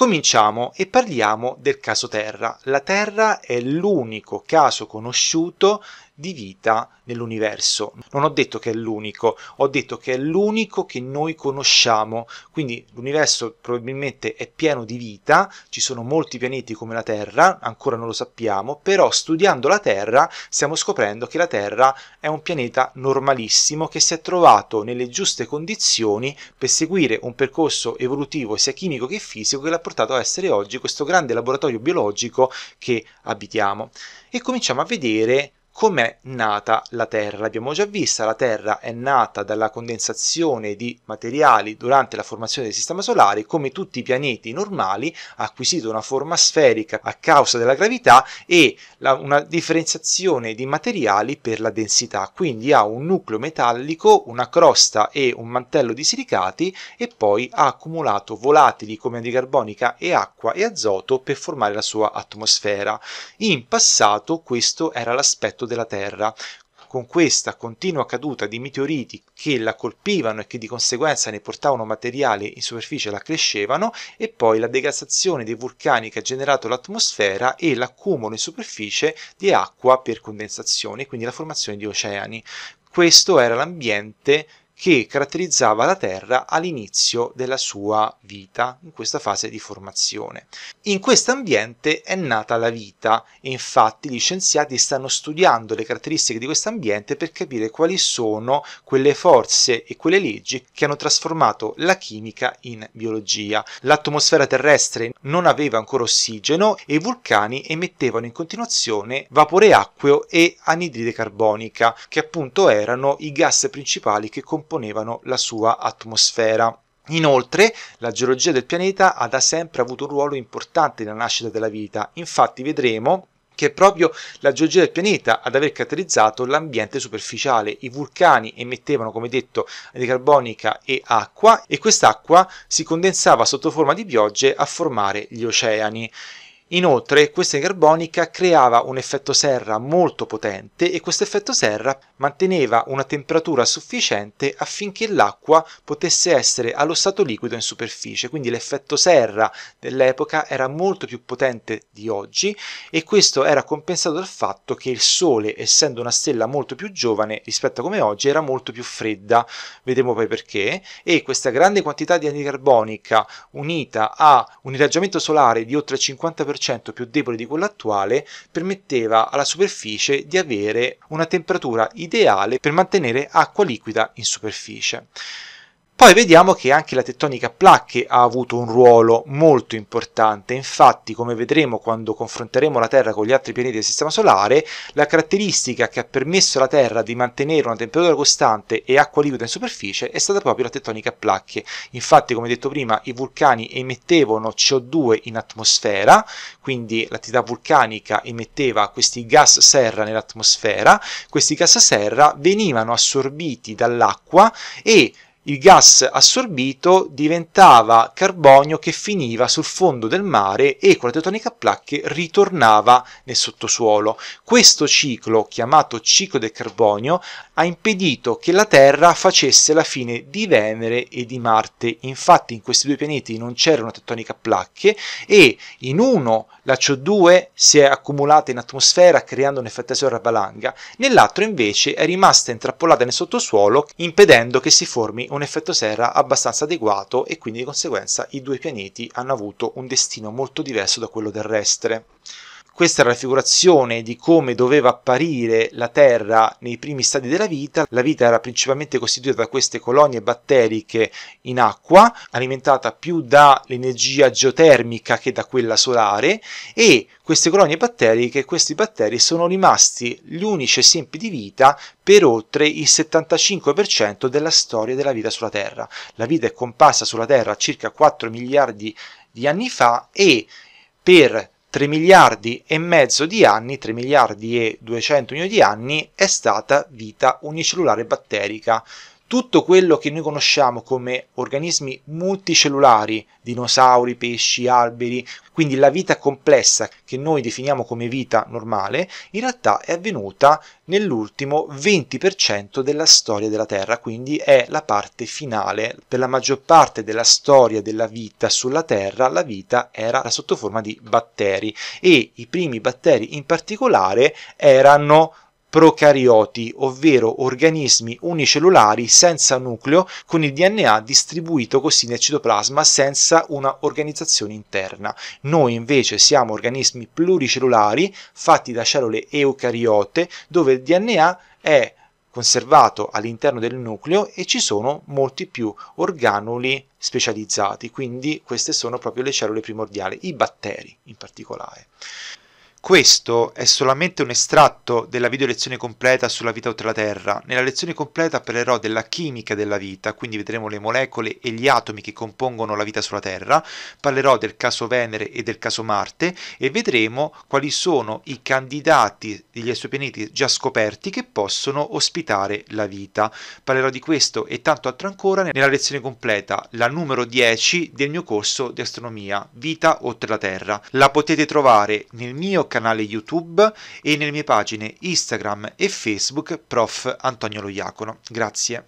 Cominciamo e parliamo del caso Terra. La Terra è l'unico caso conosciuto di vita nell'universo. Non ho detto che è l'unico, ho detto che è l'unico che noi conosciamo, quindi l'universo probabilmente è pieno di vita, ci sono molti pianeti come la Terra, ancora non lo sappiamo, però studiando la Terra stiamo scoprendo che la Terra è un pianeta normalissimo che si è trovato nelle giuste condizioni per seguire un percorso evolutivo sia chimico che fisico che l'ha portato a essere oggi questo grande laboratorio biologico che abitiamo. E cominciamo a vedere com'è nata la Terra. L'abbiamo già vista, la Terra è nata dalla condensazione di materiali durante la formazione del Sistema Solare, come tutti i pianeti normali ha acquisito una forma sferica a causa della gravità e la, una differenziazione di materiali per la densità, quindi ha un nucleo metallico, una crosta e un mantello di silicati e poi ha accumulato volatili come anticarbonica e acqua e azoto per formare la sua atmosfera. In passato questo era l'aspetto l'oggetto della Terra, con questa continua caduta di meteoriti che la colpivano e che di conseguenza ne portavano materiale in superficie la crescevano e poi la degassazione dei vulcani che ha generato l'atmosfera e l'accumulo in superficie di acqua per condensazione, quindi la formazione di oceani. Questo era l'ambiente che caratterizzava la Terra all'inizio della sua vita, in questa fase di formazione. In questo ambiente è nata la vita e infatti gli scienziati stanno studiando le caratteristiche di questo ambiente per capire quali sono quelle forze e quelle leggi che hanno trasformato la chimica in biologia. L'atmosfera terrestre non aveva ancora ossigeno e i vulcani emettevano in continuazione vapore acqueo e anidride carbonica, che appunto erano i gas principali che compongono componevano la sua atmosfera. Inoltre, la geologia del pianeta ha da sempre avuto un ruolo importante nella nascita della vita, infatti vedremo che è proprio la geologia del pianeta ad aver caratterizzato l'ambiente superficiale. I vulcani emettevano, come detto, anidride carbonica e acqua e quest'acqua si condensava sotto forma di piogge a formare gli oceani. Inoltre questa carbonica creava un effetto serra molto potente e questo effetto serra manteneva una temperatura sufficiente affinché l'acqua potesse essere allo stato liquido in superficie, quindi l'effetto serra dell'epoca era molto più potente di oggi e questo era compensato dal fatto che il Sole, essendo una stella molto più giovane rispetto a come oggi, era molto più fredda, vedremo poi perché, e questa grande quantità di anticarbonica unita a un irraggiamento solare di oltre il 50% 40% più debole di quello attuale, permetteva alla superficie di avere una temperatura ideale per mantenere acqua liquida in superficie. Poi vediamo che anche la tettonica a placche ha avuto un ruolo molto importante, infatti come vedremo quando confronteremo la Terra con gli altri pianeti del Sistema Solare, la caratteristica che ha permesso alla Terra di mantenere una temperatura costante e acqua liquida in superficie è stata proprio la tettonica a placche. Infatti come detto prima i vulcani emettevano CO2 in atmosfera, quindi l'attività vulcanica emetteva questi gas serra nell'atmosfera, questi gas serra venivano assorbiti dall'acqua e il gas assorbito diventava carbonio che finiva sul fondo del mare e con la tectonica a placche ritornava nel sottosuolo. Questo ciclo, chiamato ciclo del carbonio, ha impedito che la Terra facesse la fine di Venere e di Marte. Infatti in questi due pianeti non c'era una tettonica a placche e in uno la CO2 si è accumulata in atmosfera creando un effetto a valanga, nell'altro invece è rimasta intrappolata nel sottosuolo impedendo che si formi un effetto serra abbastanza adeguato e quindi di conseguenza i due pianeti hanno avuto un destino molto diverso da quello terrestre. Questa è la raffigurazione di come doveva apparire la Terra nei primi stadi della vita. La vita era principalmente costituita da queste colonie batteriche in acqua, alimentata più dall'energia geotermica che da quella solare, e queste colonie batteriche, questi batteri, sono rimasti gli unici esempi di vita per oltre il 75% della storia della vita sulla Terra. La vita è comparsa sulla Terra circa 4 miliardi di anni fa e per 3 miliardi e mezzo di anni, 3 miliardi e 200 milioni di anni, è stata vita unicellulare batterica, tutto quello che noi conosciamo come organismi multicellulari, dinosauri, pesci, alberi, quindi la vita complessa che noi definiamo come vita normale, in realtà è avvenuta nell'ultimo 20% della storia della Terra, quindi è la parte finale. Per la maggior parte della storia della vita sulla Terra, la vita era sotto forma di batteri e i primi batteri in particolare erano procarioti, ovvero organismi unicellulari senza nucleo con il DNA distribuito così nel citoplasma senza una organizzazione interna. Noi invece siamo organismi pluricellulari fatti da cellule eucariote dove il DNA è conservato all'interno del nucleo e ci sono molti più organuli specializzati, quindi queste sono proprio le cellule primordiali, i batteri in particolare. Questo è solamente un estratto della video lezione completa sulla vita oltre la Terra. Nella lezione completa parlerò della chimica della vita, quindi vedremo le molecole e gli atomi che compongono la vita sulla Terra, parlerò del caso Venere e del caso Marte e vedremo quali sono i candidati degli esopianeti già scoperti che possono ospitare la vita. Parlerò di questo e tanto altro ancora nella lezione completa, la numero 10 del mio corso di astronomia, Vita oltre la Terra. La potete trovare nel mio canale YouTube e nelle mie pagine Instagram e Facebook Prof. Antonio Lo Iacono. Grazie.